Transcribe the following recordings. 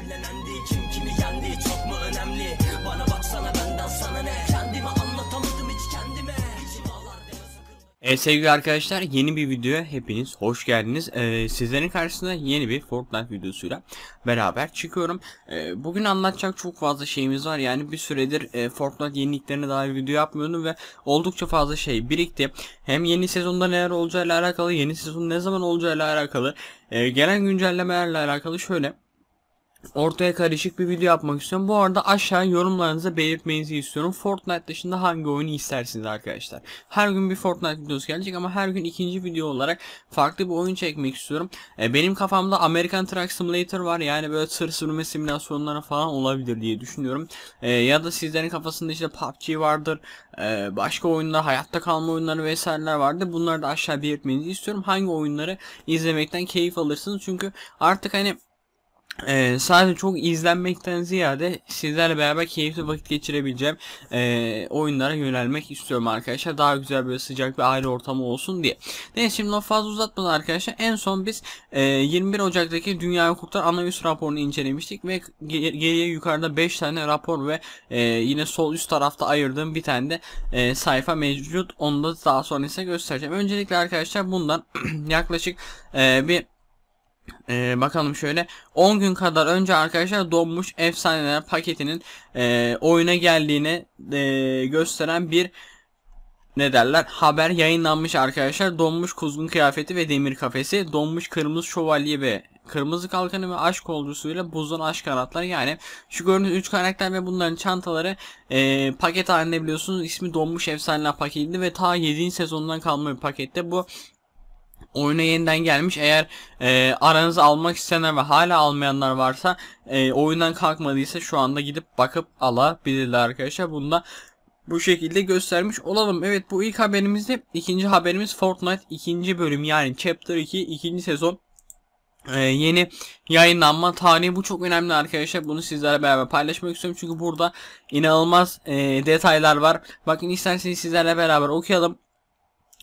Fullenendi kim kimi yendi çok mu önemli Bana baksana benden sana ne Kendimi anlatamadım hiç kendime e, sevgili arkadaşlar yeni bir videoya hepiniz hoş geldiniz. E, sizlerin karşısında yeni bir Fortnite videosuyla beraber çıkıyorum. E, bugün anlatacak çok fazla şeyimiz var. Yani bir süredir e, Fortnite yeniliklerine dair video yapmıyordum ve oldukça fazla şey birikti. Hem yeni sezonda neler olacağıyla alakalı, yeni sezon ne zaman olacağıyla alakalı, e, gelen güncellemelerle alakalı şöyle ortaya karışık bir video yapmak istiyorum. Bu arada aşağı yorumlarınızı belirtmenizi istiyorum. Fortnite dışında hangi oyunu istersiniz arkadaşlar. Her gün bir Fortnite videosu gelecek ama her gün ikinci video olarak farklı bir oyun çekmek istiyorum. E, benim kafamda American Truck Simulator var. Yani böyle tır sürme simülasyonları falan olabilir diye düşünüyorum. E, ya da sizlerin kafasında işte PUBG vardır. E, başka oyunlar, hayatta kalma oyunları vesaireler vardır. Bunları da aşağı belirtmenizi istiyorum. Hangi oyunları izlemekten keyif alırsınız. Çünkü artık hani ee, sadece çok izlenmekten ziyade sizlerle beraber keyifli vakit geçirebileceğim e, oyunlara yönelmek istiyorum arkadaşlar. Daha güzel böyle sıcak bir aile ortamı olsun diye. Neyse şimdi laf fazla uzatmadan arkadaşlar en son biz e, 21 Ocak'taki Dünya Hukuklar Ana raporunu incelemiştik ve geriye yukarıda 5 tane rapor ve e, yine sol üst tarafta ayırdığım bir tane de e, sayfa mevcut. Onu da daha sonra size göstereceğim. Öncelikle arkadaşlar bundan yaklaşık e, bir ee, bakalım şöyle 10 gün kadar önce arkadaşlar donmuş efsaneler paketinin e, oyuna geldiğini e, gösteren bir ne derler haber yayınlanmış arkadaşlar donmuş kuzgun kıyafeti ve demir kafesi donmuş kırmızı şövalye ve kırmızı kalkanı ve aşk olcusuyla buzdan aşk kanatları yani şu gördüğünüz 3 karakter ve bunların çantaları e, paket halinde biliyorsunuz ismi donmuş efsaneler paketinde ve ta 7. sezondan kalma bir pakette bu oyuna yeniden gelmiş. Eğer e, aranızı almak isteyenler ve hala almayanlar varsa e, oyundan kalkmadıysa şu anda gidip bakıp alabilirler arkadaşlar. Bunu da bu şekilde göstermiş olalım. Evet bu ilk haberimizdi. İkinci haberimiz Fortnite ikinci bölüm yani Chapter 2 ikinci sezon ee, yeni yayınlanma tarihi bu çok önemli arkadaşlar bunu sizlerle beraber paylaşmak istiyorum çünkü burada inanılmaz e, detaylar var bakın isterseniz sizlerle beraber okuyalım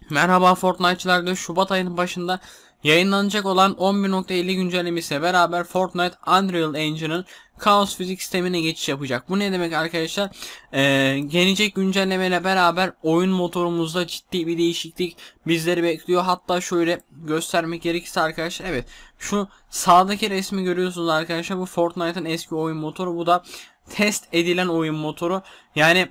Merhaba Fortnite'çılar Şubat ayının başında yayınlanacak olan 11.50 güncellemesiyle beraber Fortnite Unreal Engine'ın Chaos fizik sistemine geçiş yapacak. Bu ne demek arkadaşlar? Ee, gelecek güncellemeyle beraber oyun motorumuzda ciddi bir değişiklik bizleri bekliyor. Hatta şöyle göstermek gerekirse arkadaşlar evet şu sağdaki resmi görüyorsunuz arkadaşlar bu Fortnite'ın eski oyun motoru bu da test edilen oyun motoru. Yani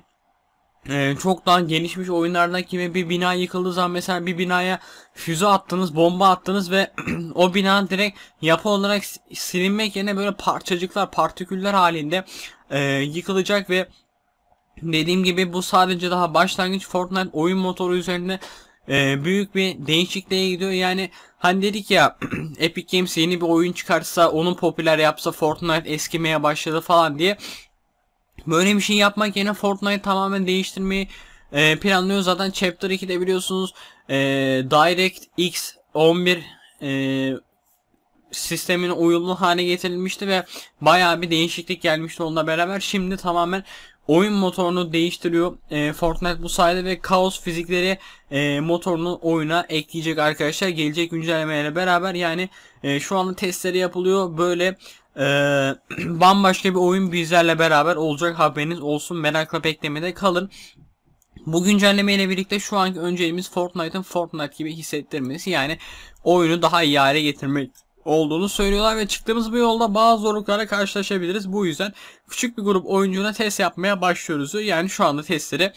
e, ee, daha genişmiş oyunlardan gibi bir bina yıkıldığı zaman mesela bir binaya füze attınız, bomba attınız ve o bina direkt yapı olarak silinmek yerine böyle parçacıklar, partiküller halinde e, yıkılacak ve dediğim gibi bu sadece daha başlangıç Fortnite oyun motoru üzerinde e, büyük bir değişikliğe gidiyor. Yani hani dedik ya Epic Games yeni bir oyun çıkarsa, onun popüler yapsa Fortnite eskimeye başladı falan diye Böyle bir şey yapmak yerine Fortnite tamamen değiştirmeyi e, planlıyor. Zaten Chapter 2'de biliyorsunuz e, Direct X 11 e, sistemin uyumlu hale getirilmişti ve baya bir değişiklik gelmişti onunla beraber. Şimdi tamamen oyun motorunu değiştiriyor e, Fortnite bu sayede ve kaos fizikleri e, motorunu oyuna ekleyecek arkadaşlar gelecek güncellemeyle beraber yani e, şu anda testleri yapılıyor böyle ee, bambaşka bir oyun bizlerle beraber olacak haberiniz olsun. Merakla beklemede kalın. Bu güncelleme birlikte şu anki önceliğimiz Fortnite'ın Fortnite gibi hissettirmesi yani oyunu daha iyi hale getirmek olduğunu söylüyorlar ve çıktığımız bu yolda bazı zorluklara karşılaşabiliriz. Bu yüzden küçük bir grup oyuncuna test yapmaya başlıyoruz. Yani şu anda testleri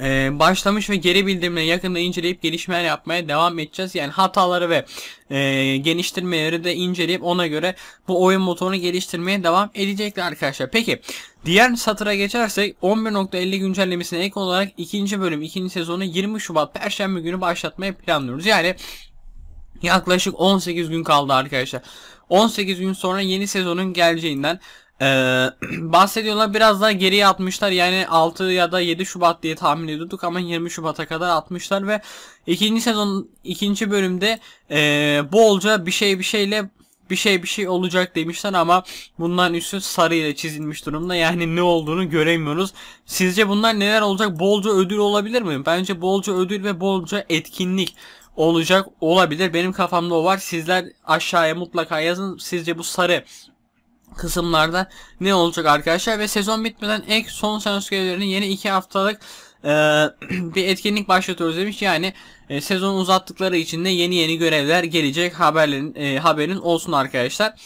e, başlamış ve geri bildirimleri yakında inceleyip gelişmeler yapmaya devam edeceğiz. Yani hataları ve e, geniştirmeleri de inceleyip ona göre bu oyun motorunu geliştirmeye devam edecekler arkadaşlar. Peki diğer satıra geçersek 11.50 güncellemesine ek olarak ikinci bölüm ikinci sezonu 20 Şubat Perşembe günü başlatmayı planlıyoruz. Yani yaklaşık 18 gün kaldı arkadaşlar. 18 gün sonra yeni sezonun geleceğinden ee, bahsediyorlar biraz daha geriye atmışlar yani 6 ya da 7 Şubat diye tahmin ediyorduk ama 20 Şubat'a kadar atmışlar ve ikinci sezon ikinci bölümde e, bolca bir şey bir şeyle bir şey bir şey olacak demişler ama bunların üstü sarı ile çizilmiş durumda. Yani ne olduğunu göremiyoruz. Sizce bunlar neler olacak? Bolca ödül olabilir mi? Bence bolca ödül ve bolca etkinlik olacak olabilir. Benim kafamda o var. Sizler aşağıya mutlaka yazın. Sizce bu sarı kısımlarda ne olacak arkadaşlar ve sezon bitmeden ek son seans görevlerinin yeni 2 haftalık e, bir etkinlik başlatıyoruz demiş. Yani e, sezonu uzattıkları için de yeni yeni görevler gelecek haberlerin e, haberin olsun arkadaşlar.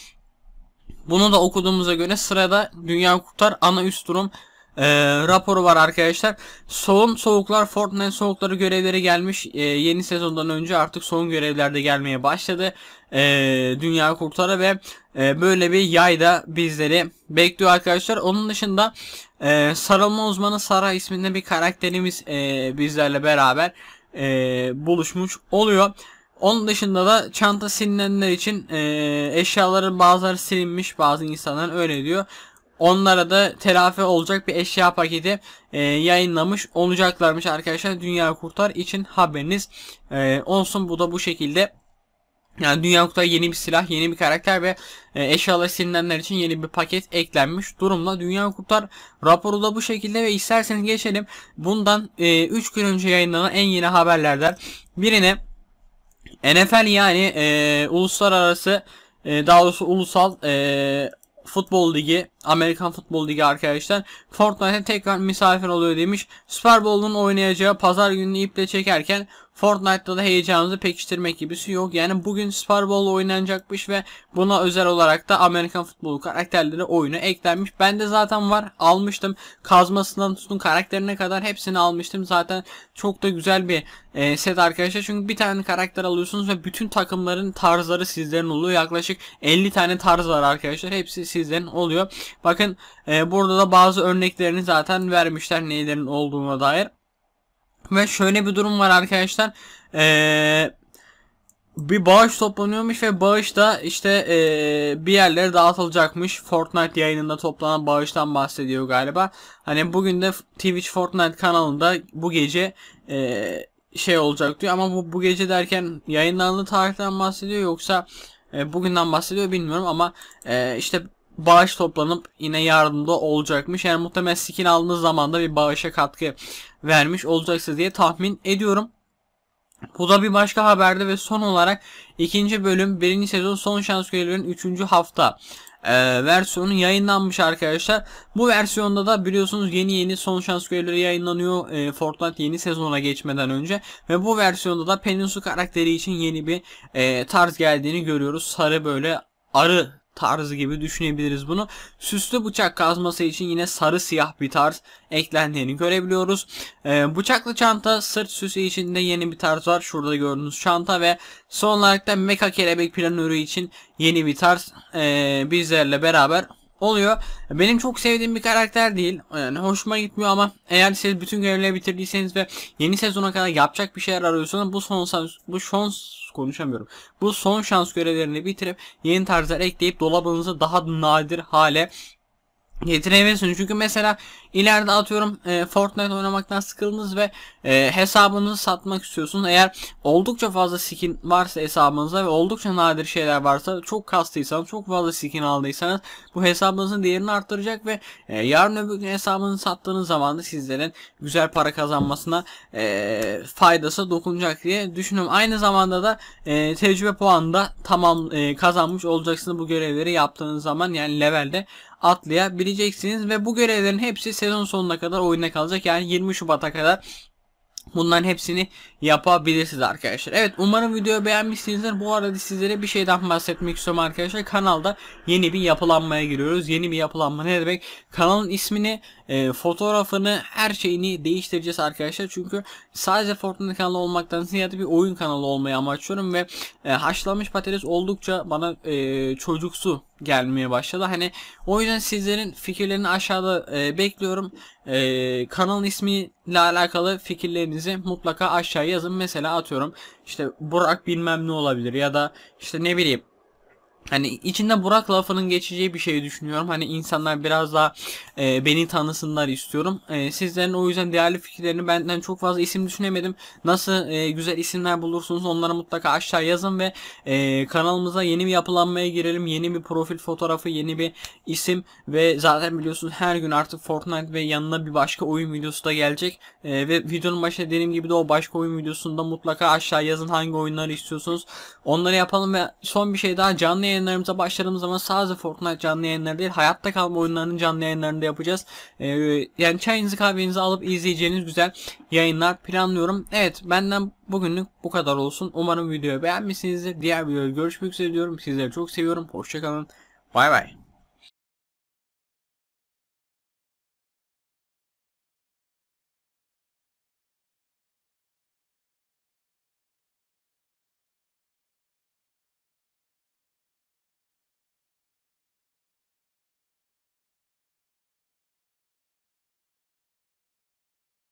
Bunu da okuduğumuza göre sırada Dünya Kurtar ana üst durum e, raporu var arkadaşlar. Son soğuklar Fortnite soğukları görevleri gelmiş. E, yeni sezondan önce artık son görevlerde gelmeye başladı. E, Dünya kurtarı ve e, böyle bir yay da bizleri bekliyor arkadaşlar. Onun dışında e, sarılma uzmanı Sara isminde bir karakterimiz e, bizlerle beraber e, buluşmuş oluyor. Onun dışında da çanta silinenler için e, eşyaların bazıları silinmiş bazı insanlar öyle diyor. Onlara da telafi olacak bir eşya paketi e, yayınlamış olacaklarmış arkadaşlar. Dünya Kurtar için haberiniz e, olsun. Bu da bu şekilde. Yani Dünya Kutay yeni bir silah, yeni bir karakter ve e, eşyaları silinenler için yeni bir paket eklenmiş durumda. Dünya Kurtar raporu da bu şekilde ve isterseniz geçelim. Bundan e, gün önce yayınlanan en yeni haberlerden birine NFL yani e, uluslararası e, daha doğrusu ulusal e, Futbol Ligi, Amerikan Futbol Ligi arkadaşlar Fortnite'e tekrar misafir oluyor demiş. Super Bowl'un oynayacağı pazar gününü iple çekerken Fortnite'da da heyecanınızı pekiştirmek gibisi şey yok. Yani bugün Super Bowl oynanacakmış ve buna özel olarak da Amerikan futbolu karakterleri oyunu eklenmiş. de zaten var almıştım. Kazmasından tutun karakterine kadar hepsini almıştım. Zaten çok da güzel bir e, set arkadaşlar. Çünkü bir tane karakter alıyorsunuz ve bütün takımların tarzları sizlerin oluyor. Yaklaşık 50 tane tarz var arkadaşlar. Hepsi sizlerin oluyor. Bakın e, burada da bazı örneklerini zaten vermişler nelerin olduğuna dair. Ve şöyle bir durum var arkadaşlar. Eee bir bağış toplanıyormuş ve bağış da işte ee, bir yerlere dağıtılacakmış. Fortnite yayınında toplanan bağıştan bahsediyor galiba. Hani bugün de Twitch Fortnite kanalında bu gece ee, şey olacak diyor. Ama bu, bu gece derken yayınlandığı tarihten bahsediyor yoksa e, bugünden bahsediyor bilmiyorum ama e, işte bağış toplanıp yine yardımda olacakmış. Yani muhtemelen skin aldığınız zaman da bir bağışa katkı vermiş olacaksınız diye tahmin ediyorum. Bu da bir başka haberde ve son olarak ikinci bölüm birinci sezon son şans görevlerinin üçüncü hafta e, versiyonu yayınlanmış arkadaşlar. Bu versiyonda da biliyorsunuz yeni yeni son şans görevleri yayınlanıyor e, Fortnite yeni sezona geçmeden önce. Ve bu versiyonda da Peninsu karakteri için yeni bir e, tarz geldiğini görüyoruz. Sarı böyle arı tarzı gibi düşünebiliriz bunu. Süslü bıçak kazması için yine sarı siyah bir tarz eklendiğini görebiliyoruz. Ee, bıçaklı çanta sırt süsü için de yeni bir tarz var. Şurada gördüğünüz çanta ve son olarak da meka kelebek planörü için yeni bir tarz ee, bizlerle beraber oluyor. Benim çok sevdiğim bir karakter değil. Yani hoşuma gitmiyor ama eğer siz bütün görevleri bitirdiyseniz ve yeni sezona kadar yapacak bir şeyler arıyorsanız bu son bu son konuşamıyorum. Bu son şans görevlerini bitirip yeni tarzlar ekleyip dolabınızı daha nadir hale getirebilirsiniz. Çünkü mesela ileride atıyorum e, Fortnite oynamaktan sıkıldınız ve e, hesabınızı satmak istiyorsunuz. Eğer oldukça fazla skin varsa hesabınızda ve oldukça nadir şeyler varsa çok kastıysanız çok fazla skin aldıysanız bu hesabınızın değerini arttıracak ve e, yarın öbür gün hesabınızı sattığınız zaman da sizlerin güzel para kazanmasına e, faydası dokunacak diye düşünüyorum. Aynı zamanda da e, tecrübe puanı da tamam e, kazanmış olacaksınız bu görevleri yaptığınız zaman yani levelde atlayabileceksiniz ve bu görevlerin hepsi sezon sonuna kadar oyunda kalacak yani 20 Şubat'a kadar Bunların hepsini yapabilirsiniz arkadaşlar. Evet umarım videoyu beğenmişsinizdir. Bu arada sizlere bir şeyden bahsetmek istiyorum arkadaşlar. Kanalda yeni bir yapılanmaya giriyoruz. Yeni bir yapılanma ne demek? Kanalın ismini, e, fotoğrafını, her şeyini değiştireceğiz arkadaşlar. Çünkü sadece Fortnite kanalı olmaktan ziyade bir oyun kanalı olmayı amaçlıyorum. Ve e, haşlanmış patates oldukça bana e, çocuksu gelmeye başladı. Hani o yüzden sizlerin fikirlerini aşağıda e, bekliyorum. E, kanalın ismiyle alakalı fikirlerinizi mutlaka aşağıya yazın. Mesela atıyorum işte Burak bilmem ne olabilir ya da işte ne bileyim Hani içinde Burak lafının geçeceği bir şey düşünüyorum. Hani insanlar biraz daha e, beni tanısınlar istiyorum. E, sizlerin o yüzden değerli fikirlerini benden çok fazla isim düşünemedim. Nasıl e, güzel isimler bulursunuz onları mutlaka aşağı yazın ve e, kanalımıza yeni bir yapılanmaya girelim. Yeni bir profil fotoğrafı, yeni bir isim ve zaten biliyorsunuz her gün artık Fortnite ve yanına bir başka oyun videosu da gelecek. E, ve videonun başında dediğim gibi de o başka oyun videosunda mutlaka aşağı yazın hangi oyunları istiyorsunuz. Onları yapalım ve son bir şey daha canlı yayınlarımıza başladığımız zaman sadece Fortnite canlı yayınları değil hayatta kalma oyunlarının canlı yayınlarını da yapacağız. Ee, yani çayınızı kahvenizi alıp izleyeceğiniz güzel yayınlar planlıyorum. Evet benden bugünlük bu kadar olsun. Umarım videoyu beğenmişsinizdir. Diğer videoda görüşmek üzere diyorum. Sizleri çok seviyorum. Hoşçakalın. Bay bay.